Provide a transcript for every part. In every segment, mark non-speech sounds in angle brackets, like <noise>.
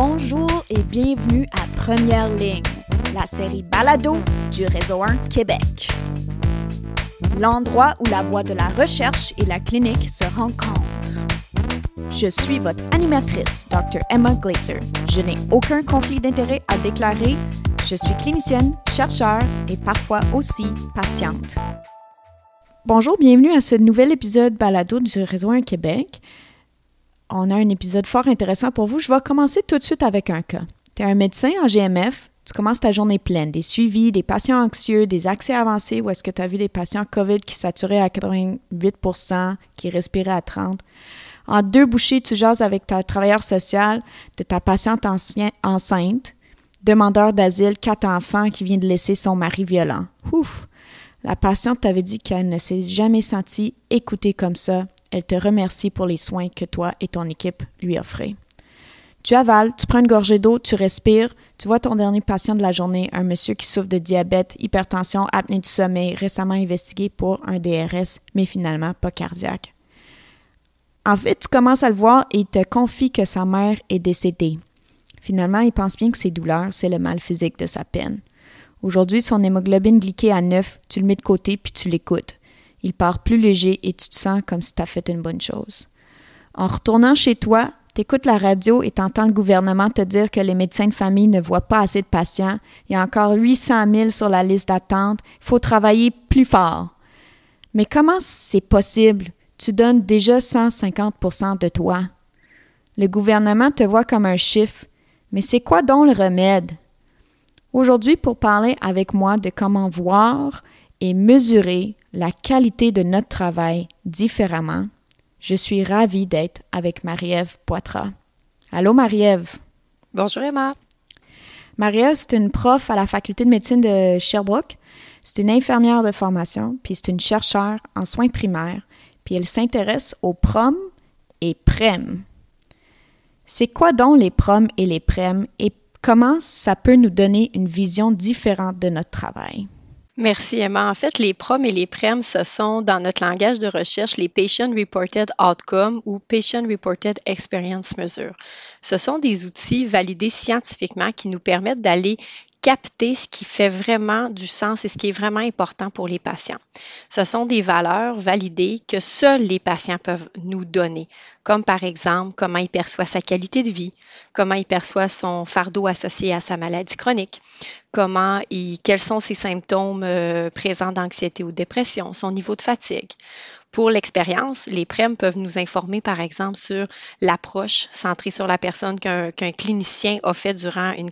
Bonjour et bienvenue à Première Ligne, la série Balado du Réseau 1 Québec. L'endroit où la voie de la recherche et la clinique se rencontrent. Je suis votre animatrice, Dr. Emma Glazer. Je n'ai aucun conflit d'intérêt à déclarer. Je suis clinicienne, chercheur et parfois aussi patiente. Bonjour, bienvenue à ce nouvel épisode Balado du Réseau 1 Québec on a un épisode fort intéressant pour vous. Je vais commencer tout de suite avec un cas. Tu es un médecin en GMF, tu commences ta journée pleine, des suivis, des patients anxieux, des accès avancés, ou est-ce que tu as vu des patients COVID qui saturaient à 88 qui respiraient à 30 En deux bouchées, tu jases avec ta travailleur sociale de ta patiente enceinte, demandeur d'asile, quatre enfants qui vient de laisser son mari violent. Ouf! La patiente t'avait dit qu'elle ne s'est jamais sentie écoutée comme ça elle te remercie pour les soins que toi et ton équipe lui offrez. Tu avales, tu prends une gorgée d'eau, tu respires, tu vois ton dernier patient de la journée, un monsieur qui souffre de diabète, hypertension, apnée du sommeil, récemment investigué pour un DRS, mais finalement pas cardiaque. En fait, tu commences à le voir et il te confie que sa mère est décédée. Finalement, il pense bien que ses douleurs, c'est le mal physique de sa peine. Aujourd'hui, son hémoglobine glyquée à 9, tu le mets de côté puis tu l'écoutes. Il part plus léger et tu te sens comme si tu as fait une bonne chose. En retournant chez toi, écoutes la radio et entends le gouvernement te dire que les médecins de famille ne voient pas assez de patients. Il y a encore 800 000 sur la liste d'attente. Il faut travailler plus fort. Mais comment c'est possible? Tu donnes déjà 150 de toi. Le gouvernement te voit comme un chiffre. Mais c'est quoi donc le remède? Aujourd'hui, pour parler avec moi de comment voir et mesurer la qualité de notre travail différemment, je suis ravie d'être avec Marie-Ève Poitras. Allô Marie-Ève. Bonjour Emma. Marie-Ève, c'est une prof à la faculté de médecine de Sherbrooke. C'est une infirmière de formation, puis c'est une chercheure en soins primaires, puis elle s'intéresse aux PROM et PREM. C'est quoi donc les PROM et les PREM et comment ça peut nous donner une vision différente de notre travail? Merci Emma. En fait, les PROM et les PREM, ce sont dans notre langage de recherche les Patient Reported Outcome ou Patient Reported Experience Measure. Ce sont des outils validés scientifiquement qui nous permettent d'aller capter ce qui fait vraiment du sens et ce qui est vraiment important pour les patients. Ce sont des valeurs validées que seuls les patients peuvent nous donner comme par exemple comment il perçoit sa qualité de vie, comment il perçoit son fardeau associé à sa maladie chronique, comment et quels sont ses symptômes euh, présents d'anxiété ou de dépression, son niveau de fatigue. Pour l'expérience, les PREM peuvent nous informer, par exemple, sur l'approche centrée sur la personne qu'un clinicien a fait durant une,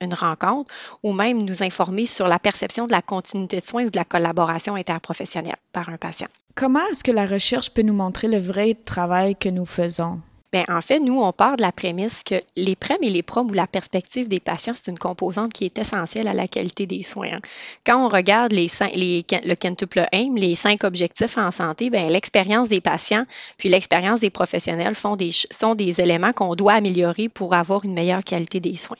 une, rencontre ou même nous informer sur la perception de la continuité de soins ou de la collaboration interprofessionnelle par un patient. Comment est-ce que la recherche peut nous montrer le vrai travail que nous faisons? Ben, en fait, nous, on part de la prémisse que les prêmes et les proms ou la perspective des patients, c'est une composante qui est essentielle à la qualité des soins. Hein. Quand on regarde les, le quintuple AIM, les cinq objectifs en santé, ben, l'expérience des patients puis l'expérience des professionnels sont des éléments qu'on doit améliorer pour avoir une meilleure qualité des soins.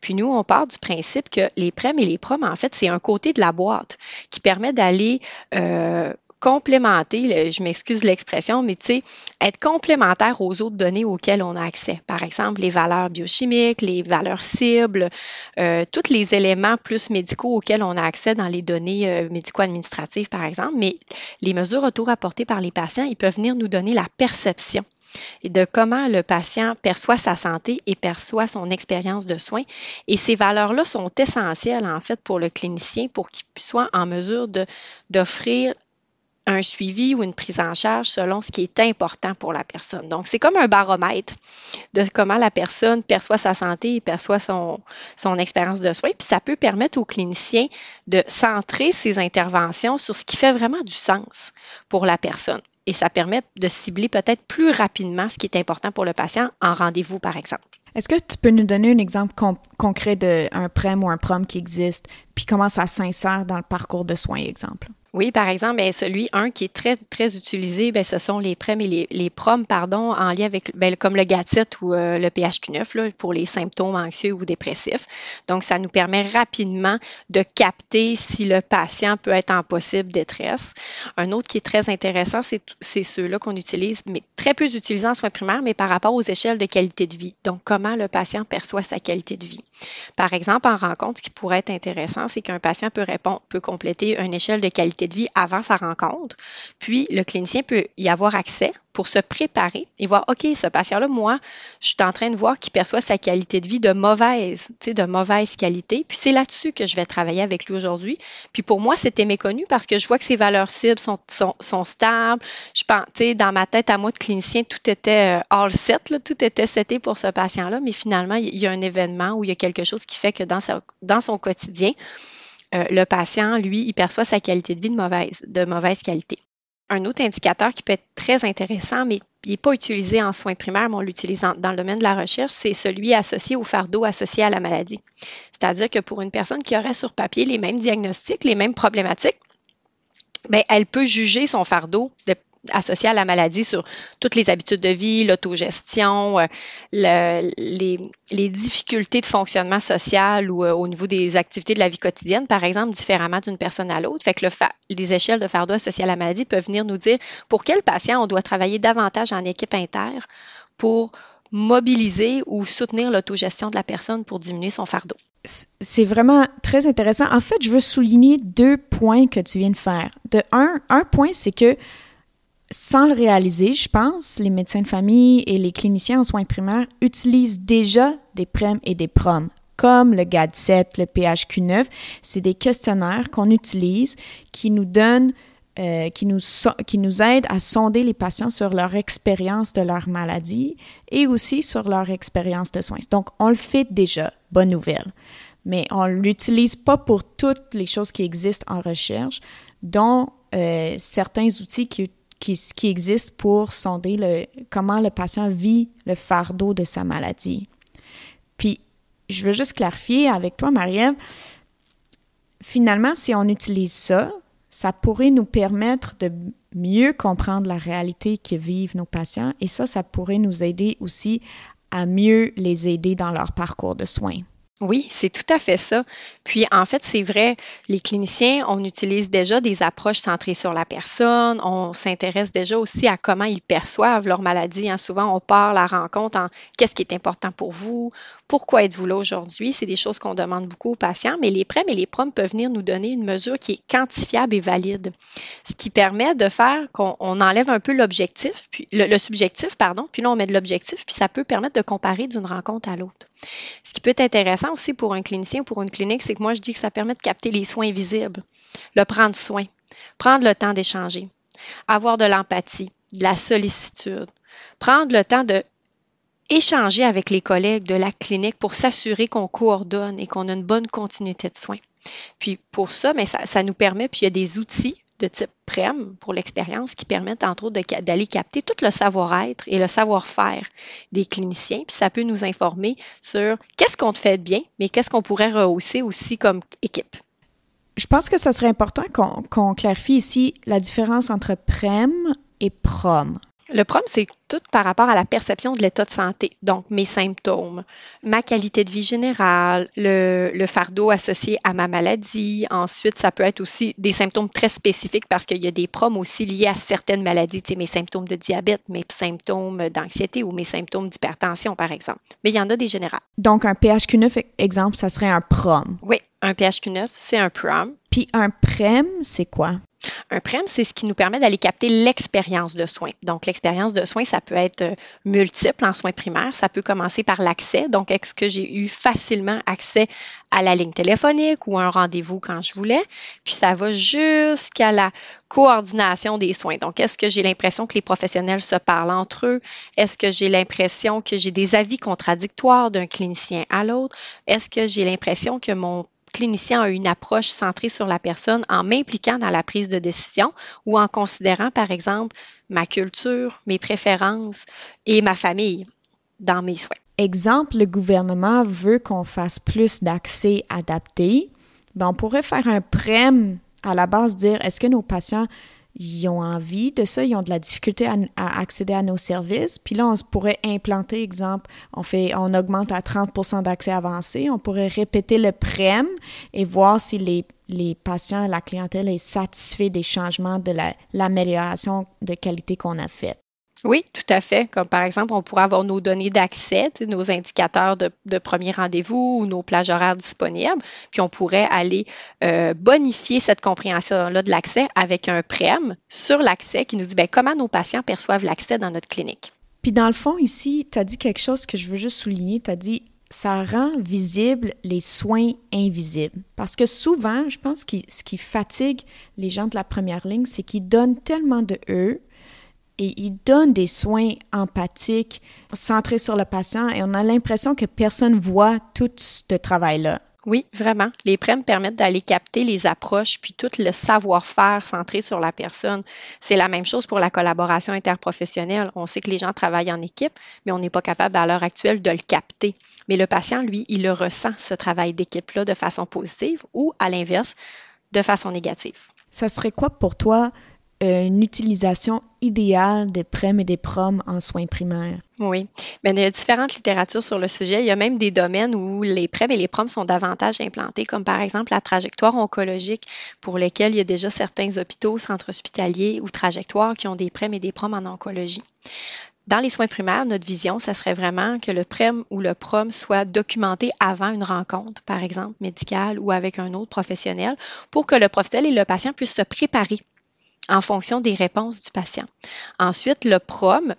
Puis nous, on part du principe que les prêmes et les proms, en fait, c'est un côté de la boîte qui permet d'aller euh, complémenter, je m'excuse l'expression, mais tu sais, être complémentaire aux autres données auxquelles on a accès. Par exemple, les valeurs biochimiques, les valeurs cibles, euh, tous les éléments plus médicaux auxquels on a accès dans les données euh, médico-administratives, par exemple, mais les mesures auto apportées par les patients, ils peuvent venir nous donner la perception de comment le patient perçoit sa santé et perçoit son expérience de soins. Et ces valeurs-là sont essentielles, en fait, pour le clinicien pour qu'il soit en mesure d'offrir un suivi ou une prise en charge selon ce qui est important pour la personne. Donc, c'est comme un baromètre de comment la personne perçoit sa santé et perçoit son, expérience de soins. Puis ça peut permettre aux cliniciens de centrer ses interventions sur ce qui fait vraiment du sens pour la personne. Et ça permet de cibler peut-être plus rapidement ce qui est important pour le patient en rendez-vous, par exemple. Est-ce que tu peux nous donner un exemple concret d'un PREM ou un PROM qui existe, puis comment ça s'insère dans le parcours de soins, exemple? Oui, par exemple, ben, celui un qui est très très utilisé, ben, ce sont les prêmes et les, les pardon, en lien avec ben, comme le GATIT ou euh, le PHQ9 pour les symptômes anxieux ou dépressifs. Donc, ça nous permet rapidement de capter si le patient peut être en possible détresse. Un autre qui est très intéressant, c'est ceux-là qu'on utilise, mais très peu utilisés en soins primaires, mais par rapport aux échelles de qualité de vie. Donc, comment le patient perçoit sa qualité de vie. Par exemple, en rencontre, ce qui pourrait être intéressant, c'est qu'un patient peut répondre, peut compléter une échelle de qualité de vie avant sa rencontre. Puis, le clinicien peut y avoir accès pour se préparer et voir, OK, ce patient-là, moi, je suis en train de voir qu'il perçoit sa qualité de vie de mauvaise, de mauvaise qualité. Puis, c'est là-dessus que je vais travailler avec lui aujourd'hui. Puis, pour moi, c'était méconnu parce que je vois que ses valeurs cibles sont, sont, stables. Je pense, dans ma tête à moi de clinicien, tout était euh, all set, tout était seté pour ce patient-là. Mais finalement, il y a un événement où il y a quelque chose qui fait que dans, sa, dans son quotidien, euh, le patient, lui, il perçoit sa qualité de vie de mauvaise, de mauvaise qualité. Un autre indicateur qui peut être très intéressant, mais il n'est pas utilisé en soins primaires, mais on l'utilise dans le domaine de la recherche, c'est celui associé au fardeau associé à la maladie. C'est-à-dire que pour une personne qui aurait sur papier les mêmes diagnostics, les mêmes problématiques, ben, elle peut juger son fardeau de associé à la maladie sur toutes les habitudes de vie, l'autogestion, euh, les, difficultés de fonctionnement social ou euh, au niveau des activités de la vie quotidienne, par exemple, différemment d'une personne à l'autre. Fait que les échelles de fardeau associées à la maladie peuvent venir nous dire pour quel patient on doit travailler davantage en équipe inter pour mobiliser ou soutenir l'autogestion de la personne pour diminuer son fardeau. C'est vraiment très intéressant. En fait, je veux souligner deux points que tu viens de faire. De un, un point, c'est que sans le réaliser, je pense, les médecins de famille et les cliniciens en soins primaires utilisent déjà des PREM et des PROM, comme le GAD7, le PHQ9. C'est des questionnaires qu'on utilise qui nous donnent, euh, qui, nous qui nous aident à sonder les patients sur leur expérience de leur maladie et aussi sur leur expérience de soins. Donc, on le fait déjà. Bonne nouvelle. Mais on l'utilise pas pour toutes les choses qui existent en recherche, dont euh, certains outils qui utilisent qui, existe pour sonder le, comment le patient vit le fardeau de sa maladie. Puis, je veux juste clarifier avec toi, Marie-Ève, finalement, si on utilise ça, ça pourrait nous permettre de mieux comprendre la réalité que vivent nos patients et ça, ça pourrait nous aider aussi à mieux les aider dans leur parcours de soins. Oui, c'est tout à fait ça. Puis en fait, c'est vrai, les cliniciens, on utilise déjà des approches centrées sur la personne, on s'intéresse déjà aussi à comment ils perçoivent leur maladie. Hein. Souvent, on part la rencontre en qu'est-ce qui est important pour vous, pourquoi êtes-vous là aujourd'hui. C'est des choses qu'on demande beaucoup aux patients, mais les prêts et les PROM peuvent venir nous donner une mesure qui est quantifiable et valide, ce qui permet de faire qu'on enlève un peu l'objectif, puis le, le subjectif, pardon, puis là, on met de l'objectif, puis ça peut permettre de comparer d'une rencontre à l'autre. Ce qui peut être intéressant aussi pour un clinicien, pour une clinique, c'est que moi, je dis que ça permet de capter les soins visibles, le prendre soin, prendre le temps d'échanger, avoir de l'empathie, de la sollicitude, prendre le temps de échanger avec les collègues de la clinique pour s'assurer qu'on coordonne et qu'on a une bonne continuité de soins. Puis pour ça, mais ça, ça, nous permet, puis il y a des outils de type PREM pour l'expérience qui permettent entre autres d'aller capter tout le savoir-être et le savoir-faire des cliniciens. Puis ça peut nous informer sur qu'est-ce qu'on fait bien, mais qu'est-ce qu'on pourrait rehausser aussi comme équipe. Je pense que ce serait important qu'on clarifie ici la différence entre PREM et PROM. Le PROM, c'est tout par rapport à la perception de l'état de santé, donc mes symptômes, ma qualité de vie générale, le, fardeau associé à ma maladie. Ensuite, ça peut être aussi des symptômes très spécifiques parce qu'il y a des PROM aussi liés à certaines maladies, tu sais, mes symptômes de diabète, mes symptômes d'anxiété ou mes symptômes d'hypertension, par exemple. Mais il y en a des générales. Donc, un PHQ9, exemple, ça serait un prom. Oui, un PHQ9, c'est un PROM. Puis un PREM, c'est quoi? Un PREM, c'est ce qui nous permet d'aller capter l'expérience de soins. Donc, l'expérience de soins, ça peut être euh, multiple en soins primaires. Ça peut commencer par l'accès. Donc, est-ce que j'ai eu facilement accès à la ligne téléphonique ou à un rendez-vous quand je voulais? Puis, ça va jusqu'à la coordination des soins. Donc, est-ce que j'ai l'impression que les professionnels se parlent entre eux? Est-ce que j'ai l'impression que j'ai des avis contradictoires d'un clinicien à l'autre? Est-ce que j'ai l'impression que mon clinicien a une approche centrée sur la personne en m'impliquant dans la prise de décision ou en considérant, par exemple, ma culture, mes préférences et ma famille dans mes souhaits. Exemple, le gouvernement veut qu'on fasse plus d'accès adapté. Ben, on pourrait faire un prême à la base, dire est-ce que nos patients ils ont envie de ça, ils ont de la difficulté à, accéder à nos services. Puis là, on pourrait implanter, exemple, on, fait, on augmente à 30 d'accès avancé, on pourrait répéter le PREM et voir si les, patients, la clientèle est satisfait des changements, de l'amélioration de qualité qu'on a faite. Oui, tout à fait. Comme par exemple, on pourrait avoir nos données d'accès, nos indicateurs de, premier rendez-vous ou nos plages horaires disponibles. Puis on pourrait aller euh, bonifier cette compréhension-là de l'accès avec un PREM sur l'accès qui nous dit ben, comment nos patients perçoivent l'accès dans notre clinique. Puis dans le fond, ici, tu as dit quelque chose que je veux juste souligner. Tu as dit ça rend visible les soins invisibles. Parce que souvent, je pense que ce qui fatigue les gens de la première ligne, c'est qu'ils donnent tellement de eux et il donne des soins empathiques, centrés sur le patient et on a l'impression que personne voit tout ce travail-là. Oui, vraiment. Les prêmes permettent d'aller capter les approches puis tout le savoir-faire centré sur la personne. C'est la même chose pour la collaboration interprofessionnelle. On sait que les gens travaillent en équipe, mais on n'est pas capable à l'heure actuelle de le capter. Mais le patient, lui, il le ressent, ce travail d'équipe-là, de façon positive ou, à l'inverse, de façon négative. Ça serait quoi pour toi euh, une utilisation idéale des PREM et des promes en soins primaires. Oui, mais ben, il y a différentes littératures sur le sujet. Il y a même des domaines où les PREM et les promes sont davantage implantés, comme par exemple la trajectoire oncologique, pour laquelle il y a déjà certains hôpitaux, centres hospitaliers ou trajectoires qui ont des PREM et des promes en oncologie. Dans les soins primaires, notre vision, ce serait vraiment que le PREM ou le PROM soit documenté avant une rencontre, par exemple médicale ou avec un autre professionnel, pour que le professionnel et le patient puissent se préparer en fonction des réponses du patient. Ensuite, le PROM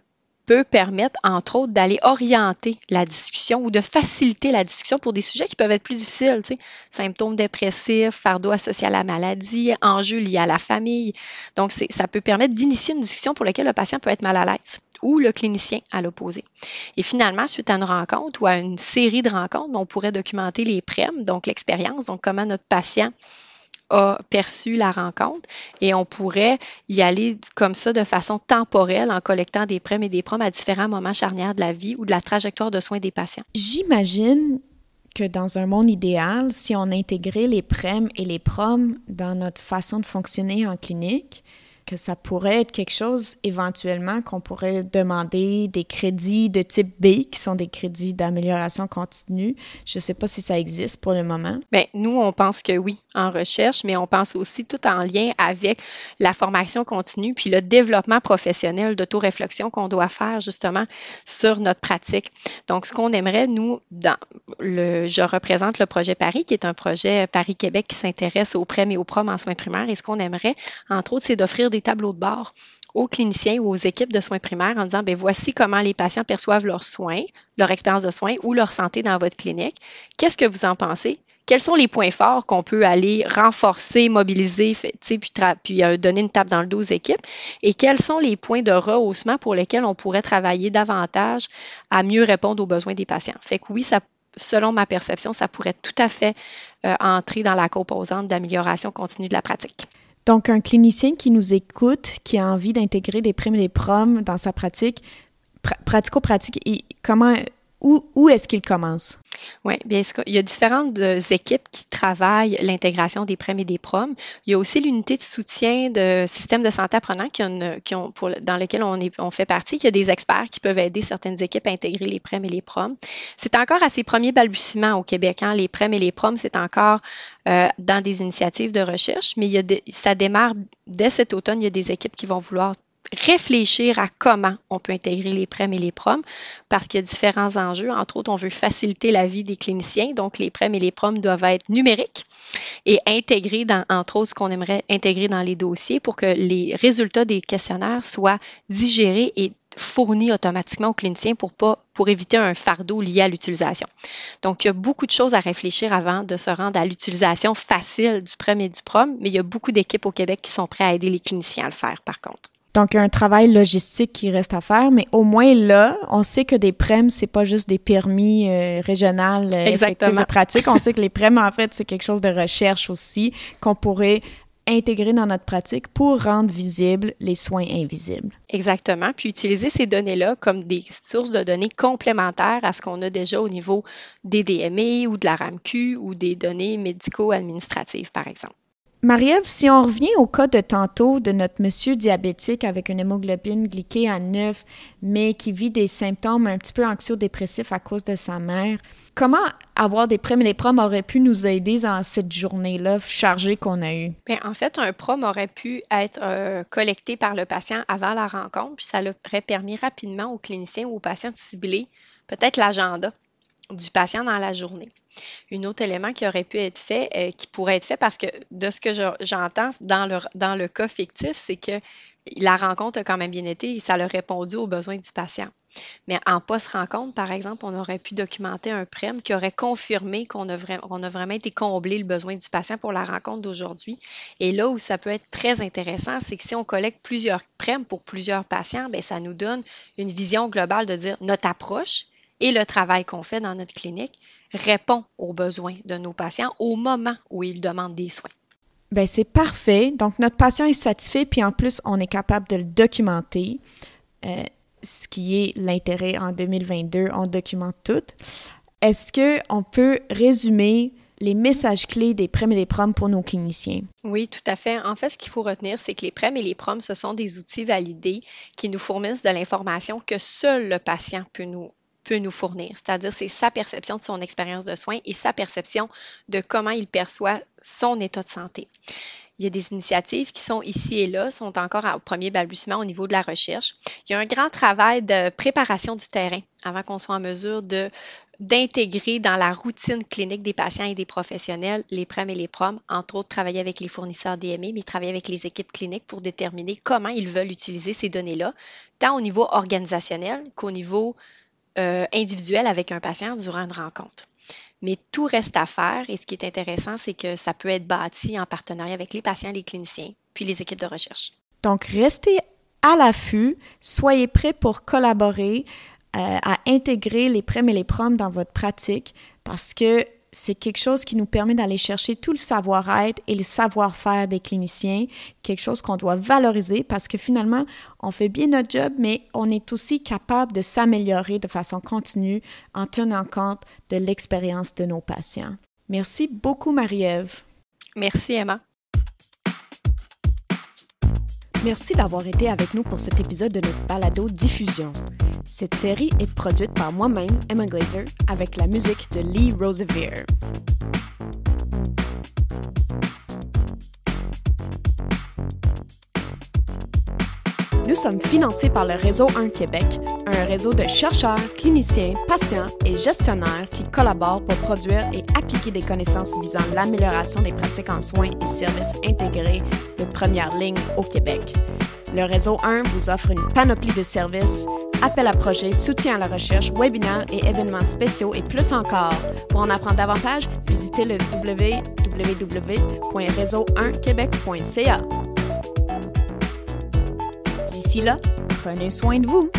peut permettre, entre autres, d'aller orienter la discussion ou de faciliter la discussion pour des sujets qui peuvent être plus difficiles, symptômes dépressifs, fardeau associé à la maladie, enjeux liés à la famille. Donc, ça peut permettre d'initier une discussion pour laquelle le patient peut être mal à l'aise ou le clinicien à l'opposé. Et finalement, suite à une rencontre ou à une série de rencontres, on pourrait documenter les PREM, donc l'expérience, donc comment notre patient a perçu la rencontre et on pourrait y aller comme ça de façon temporelle en collectant des prêmes et des promes à différents moments charnières de la vie ou de la trajectoire de soins des patients. J'imagine que dans un monde idéal, si on intégrait les prêmes et les promes dans notre façon de fonctionner en clinique, que ça pourrait être quelque chose éventuellement qu'on pourrait demander des crédits de type B, qui sont des crédits d'amélioration continue. Je ne sais pas si ça existe pour le moment. Bien, nous, on pense que oui, en recherche, mais on pense aussi tout en lien avec la formation continue, puis le développement professionnel d'autoréflexion qu'on doit faire justement sur notre pratique. Donc, ce qu'on aimerait, nous, dans le, je représente le projet Paris, qui est un projet Paris-Québec qui s'intéresse aux prêts et aux proms en soins primaires, et ce qu'on aimerait, entre autres, c'est d'offrir des tableaux de bord aux cliniciens ou aux équipes de soins primaires en disant, ben voici comment les patients perçoivent leurs soins, leur expérience de soins ou leur santé dans votre clinique. Qu'est-ce que vous en pensez? Quels sont les points forts qu'on peut aller renforcer, mobiliser, fait, puis, puis euh, donner une tape dans le dos aux équipes? Et quels sont les points de rehaussement pour lesquels on pourrait travailler davantage à mieux répondre aux besoins des patients? Fait que oui, ça, selon ma perception, ça pourrait tout à fait euh, entrer dans la composante d'amélioration continue de la pratique. Donc, un clinicien qui nous écoute, qui a envie d'intégrer des primes et des proms dans sa pratique, pratico-pratique, comment où, est-ce qu'il commence Oui, bien, il y a différentes euh, équipes qui travaillent l'intégration des prêmes et des proms. Il y a aussi l'unité de soutien de système de santé apprenant dans lequel on, fait partie. Il y a des experts qui peuvent aider certaines équipes à intégrer les prêmes et les proms. C'est encore à ses premiers balbutiements au Québec. Hein. Les prêmes et les proms, c'est encore euh, dans des initiatives de recherche, mais il ça démarre dès cet automne. Il y a des équipes qui vont vouloir réfléchir à comment on peut intégrer les PREM et les PROM parce qu'il y a différents enjeux. Entre autres, on veut faciliter la vie des cliniciens, donc les PREM et les PROM doivent être numériques et intégrés dans, entre autres, ce qu'on aimerait intégrer dans les dossiers pour que les résultats des questionnaires soient digérés et fournis automatiquement aux cliniciens pour, pour éviter un fardeau lié à l'utilisation. Donc, il y a beaucoup de choses à réfléchir avant de se rendre à l'utilisation facile du PREM et du PROM, mais il y a beaucoup d'équipes au Québec qui sont prêtes à aider les cliniciens à le faire, par contre. Donc, il y a un travail logistique qui reste à faire, mais au moins là, on sait que des ce c'est pas juste des permis euh, régionales euh, effectifs de pratique. On sait que les <laughs> PREM, en fait, c'est quelque chose de recherche aussi qu'on pourrait intégrer dans notre pratique pour rendre visibles les soins invisibles. Exactement. Puis utiliser ces données-là comme des sources de données complémentaires à ce qu'on a déjà au niveau des DME ou de la RAMQ ou des données médico-administratives, par exemple. Marie-Ève, si on revient au cas de tantôt de notre monsieur diabétique avec une hémoglobine glyquée à 9, mais qui vit des symptômes un petit peu anxio-dépressifs à cause de sa mère, comment avoir des primes et des proms aurait pu nous aider dans cette journée-là chargée qu'on a eue? Bien, en fait, un prom aurait pu être euh, collecté par le patient avant la rencontre, puis ça aurait permis rapidement aux cliniciens ou aux patients de cibler peut-être l'agenda du patient dans la journée. Un autre élément qui aurait pu être fait, euh, qui pourrait être fait, parce que de ce que j'entends dans le, dans le cas fictif, c'est que la rencontre a quand même bien été et ça a répondu aux besoins du patient. Mais en post-rencontre, par exemple, on aurait pu documenter un PREM qui aurait confirmé qu'on a, a, vraiment été comblé le besoin du patient pour la rencontre d'aujourd'hui. Et là où ça peut être très intéressant, c'est que si on collecte plusieurs PREM pour plusieurs patients, bien, ça nous donne une vision globale de dire notre approche et le travail qu'on fait dans notre clinique répond aux besoins de nos patients au moment où ils demandent des soins. Ben c'est parfait. Donc notre patient est satisfait, puis en plus on est capable de le documenter, euh, ce qui est l'intérêt en 2022. On documente tout. Est-ce que on peut résumer les messages clés des prêmes et des proms pour nos cliniciens. Oui, tout à fait. En fait, ce qu'il faut retenir, c'est que les prêmes et les proms, ce sont des outils validés qui nous fournissent de l'information que seul le patient peut nous peut nous fournir. C'est-à-dire, c'est sa perception de son expérience de soins et sa perception de comment il perçoit son état de santé. Il y a des initiatives qui sont ici et là, sont encore au premier balbutiement au niveau de la recherche. Il y a un grand travail de préparation du terrain avant qu'on soit en mesure de d'intégrer dans la routine clinique des patients et des professionnels les PREM et les PROM, entre autres travailler avec les fournisseurs DME, mais travailler avec les équipes cliniques pour déterminer comment ils veulent utiliser ces données-là, tant au niveau organisationnel qu'au niveau euh, individuel avec un patient durant une rencontre. Mais tout reste à faire et ce qui est intéressant, c'est que ça peut être bâti en partenariat avec les patients, les cliniciens, puis les équipes de recherche. Donc, restez à l'affût, soyez prêts pour collaborer, euh, à intégrer les primes et les proms dans votre pratique parce que c'est quelque chose qui nous permet d'aller chercher tout le savoir-être et le savoir-faire des cliniciens, quelque chose qu'on doit valoriser parce que finalement, on fait bien notre job, mais on est aussi capable de s'améliorer de façon continue en tenant compte de l'expérience de nos patients. Merci beaucoup, Marie-Ève. Merci, Emma. Merci d'avoir été avec nous pour cet épisode de notre balado Diffusion. Cette série est produite par moi-même, Emma Glazer, avec la musique de Lee Rosevere. Nous sommes financés par le Réseau 1 Québec, un réseau de chercheurs, cliniciens, patients et gestionnaires qui collaborent pour produire et appliquer des connaissances visant l'amélioration des pratiques en soins et services intégrés première ligne au Québec. Le réseau 1 vous offre une panoplie de services, appels à projets, soutien à la recherche, webinaires et événements spéciaux et plus encore. Pour en apprendre davantage, visitez le www.réseau1quebec.ca. D'ici là, prenez soin de vous.